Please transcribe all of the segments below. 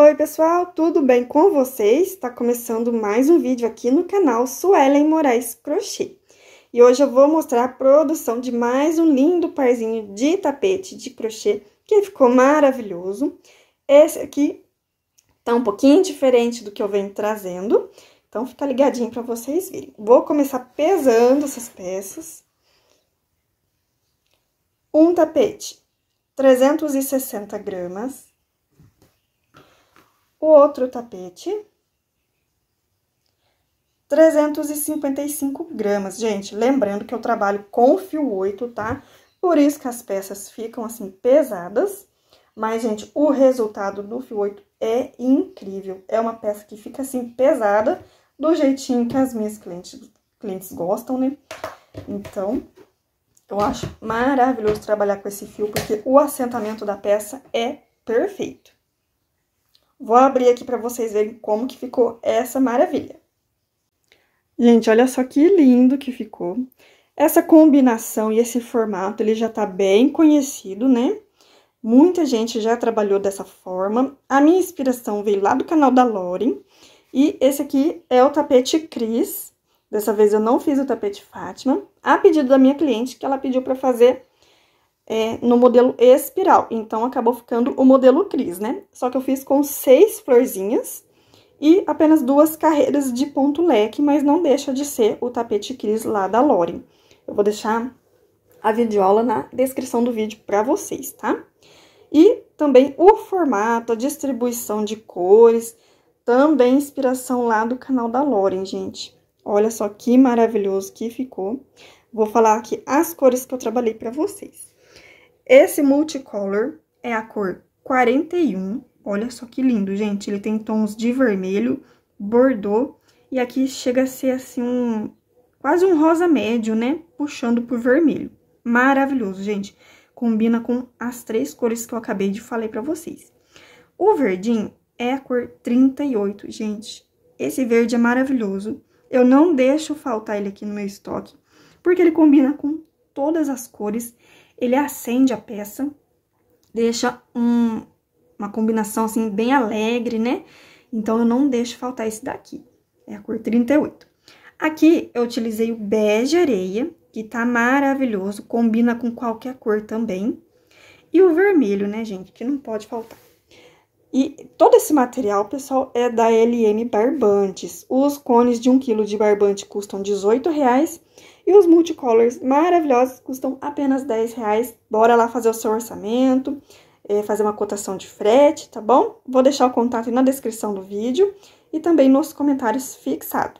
Oi pessoal, tudo bem com vocês? Está começando mais um vídeo aqui no canal Suelen Moraes Crochê. E hoje eu vou mostrar a produção de mais um lindo parzinho de tapete de crochê, que ficou maravilhoso. Esse aqui tá um pouquinho diferente do que eu venho trazendo, então fica ligadinho para vocês verem. Vou começar pesando essas peças. Um tapete, 360 gramas outro tapete. 355 gramas. Gente, lembrando que eu trabalho com fio 8, tá? Por isso que as peças ficam, assim, pesadas. Mas, gente, o resultado do fio 8 é incrível. É uma peça que fica, assim, pesada, do jeitinho que as minhas clientes, clientes gostam, né? Então, eu acho maravilhoso trabalhar com esse fio, porque o assentamento da peça é perfeito. Vou abrir aqui para vocês verem como que ficou essa maravilha. Gente, olha só que lindo que ficou. Essa combinação e esse formato, ele já tá bem conhecido, né? Muita gente já trabalhou dessa forma. A minha inspiração veio lá do canal da Lauren. E esse aqui é o tapete Cris. Dessa vez eu não fiz o tapete Fátima. A pedido da minha cliente, que ela pediu para fazer é, no modelo espiral. Então, acabou ficando o modelo Cris, né? Só que eu fiz com seis florzinhas e apenas duas carreiras de ponto leque, mas não deixa de ser o tapete Cris lá da Loren. Eu vou deixar a videoaula na descrição do vídeo para vocês, tá? E também o formato, a distribuição de cores, também inspiração lá do canal da Loren, gente. Olha só que maravilhoso que ficou. Vou falar aqui as cores que eu trabalhei para vocês. Esse multicolor é a cor 41. Olha só que lindo, gente. Ele tem tons de vermelho, bordô e aqui chega a ser assim um quase um rosa médio, né? Puxando pro vermelho. Maravilhoso, gente. Combina com as três cores que eu acabei de falar para vocês. O verdinho é a cor 38, gente. Esse verde é maravilhoso. Eu não deixo faltar ele aqui no meu estoque, porque ele combina com todas as cores ele acende a peça, deixa um, uma combinação assim bem alegre, né? Então eu não deixo faltar esse daqui. É a cor 38. Aqui eu utilizei o bege areia, que tá maravilhoso, combina com qualquer cor também. E o vermelho, né, gente, que não pode faltar. E todo esse material, pessoal, é da LM Barbantes. Os cones de 1 kg de barbante custam R$18,00 e os multicolors maravilhosos custam apenas 10 reais. Bora lá fazer o seu orçamento, é, fazer uma cotação de frete, tá bom? Vou deixar o contato na descrição do vídeo e também nos comentários fixado.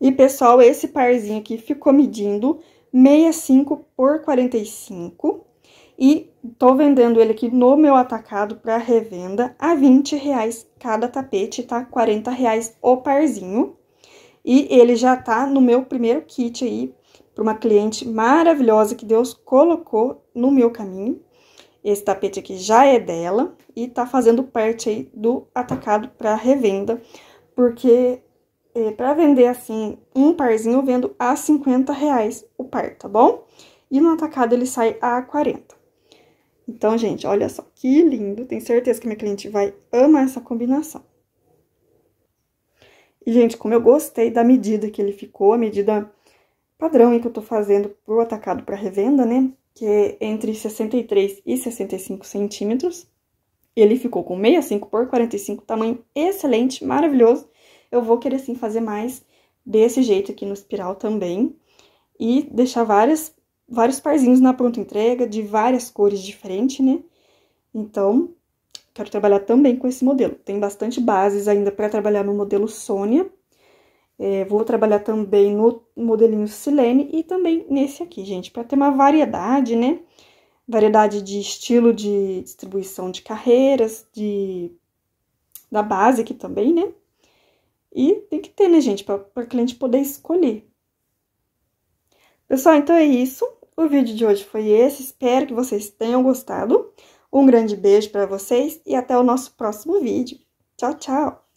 E pessoal, esse parzinho aqui ficou medindo 65 por 45 e tô vendendo ele aqui no meu atacado para revenda a 20 reais cada tapete, tá? 40 reais o parzinho. E ele já está no meu primeiro kit aí, para uma cliente maravilhosa que Deus colocou no meu caminho. Esse tapete aqui já é dela e está fazendo parte aí do atacado para revenda, porque é, para vender assim um parzinho eu vendo a 50 reais o par, tá bom? E no atacado ele sai a 40. Então, gente, olha só que lindo. Tenho certeza que minha cliente vai amar essa combinação. E, gente, como eu gostei da medida que ele ficou, a medida padrão que eu tô fazendo pro atacado para revenda, né? Que é entre 63 e 65 centímetros. Ele ficou com 65 por 45, tamanho excelente, maravilhoso. Eu vou querer sim fazer mais desse jeito aqui no espiral também. E deixar várias, vários parzinhos na pronta entrega, de várias cores diferentes, né? Então, Quero trabalhar também com esse modelo. Tem bastante bases ainda para trabalhar no modelo Sônia. É, vou trabalhar também no modelinho Silene e também nesse aqui, gente, para ter uma variedade, né? Variedade de estilo de distribuição de carreiras, de da base aqui também, né? E tem que ter, né, gente, para o cliente poder escolher. Pessoal, então é isso. O vídeo de hoje foi esse. Espero que vocês tenham gostado. Um grande beijo para vocês e até o nosso próximo vídeo. Tchau, tchau!